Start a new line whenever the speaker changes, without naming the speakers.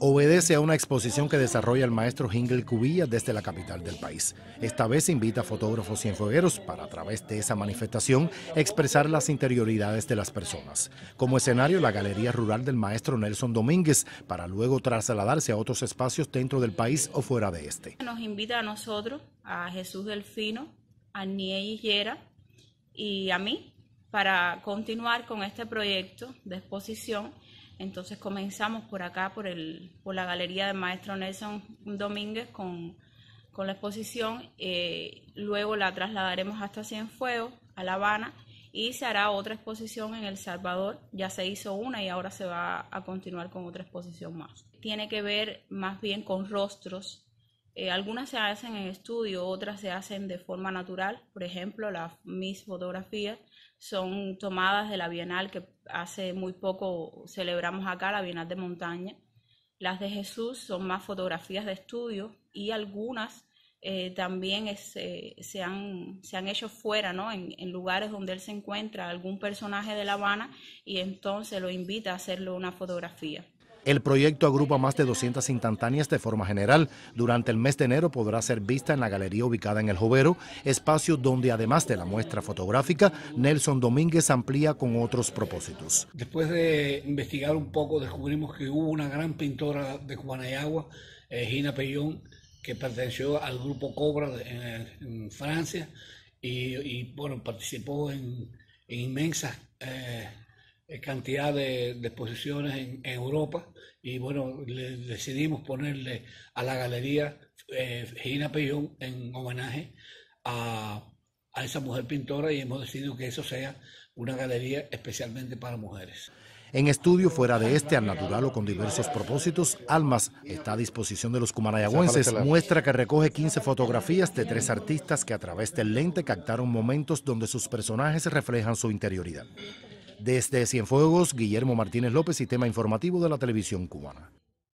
obedece a una exposición que desarrolla el maestro Hingel Cubilla desde la capital del país. Esta vez invita a fotógrafos cienfuegueros para a través de esa manifestación expresar las interioridades de las personas. Como escenario, la Galería Rural del maestro Nelson Domínguez para luego trasladarse a otros espacios dentro del país o fuera de este.
Nos invita a nosotros, a Jesús Delfino, a Nie y a mí para continuar con este proyecto de exposición entonces comenzamos por acá, por, por la galería del maestro Nelson Domínguez con, la exposición. Eh, luego la trasladaremos hasta Cienfuegos, a La Habana, y se hará otra exposición en El Salvador. Ya se hizo una y ahora se va a continuar con otra exposición más. Tiene que ver más bien con rostros eh, algunas se hacen en estudio, otras se hacen de forma natural. Por ejemplo, las, mis fotografías son tomadas de la Bienal que hace muy poco celebramos acá, la Bienal de Montaña. Las de Jesús son más fotografías de estudio y algunas eh, también eh, se, han, hecho fuera, ¿no? En, en, lugares donde él se encuentra algún personaje de La Habana y entonces lo invita a hacerle una fotografía.
El proyecto agrupa más de 200 instantáneas de forma general. Durante el mes de enero podrá ser vista en la galería ubicada en El Jovero, espacio donde además de la muestra fotográfica, Nelson Domínguez amplía con otros propósitos.
Después de investigar un poco, descubrimos que hubo una gran pintora de Cubanayagua, eh, Gina Pellón, que perteneció al grupo Cobra en, Francia y, bueno, participó en, en inmensas... Eh, eh, cantidad de, exposiciones en, Europa y bueno, decidimos ponerle a la galería eh, Gina Pellón en homenaje a, a esa mujer pintora y hemos decidido que eso sea una galería especialmente para mujeres.
En estudio fuera de este, al natural o con diversos propósitos, Almas está a disposición de los cumanayagüenses. Muestra que recoge 15 fotografías de tres artistas que a través del lente captaron momentos donde sus personajes reflejan su interioridad. Desde Cienfuegos, Guillermo Martínez López, Sistema Informativo de la Televisión Cubana.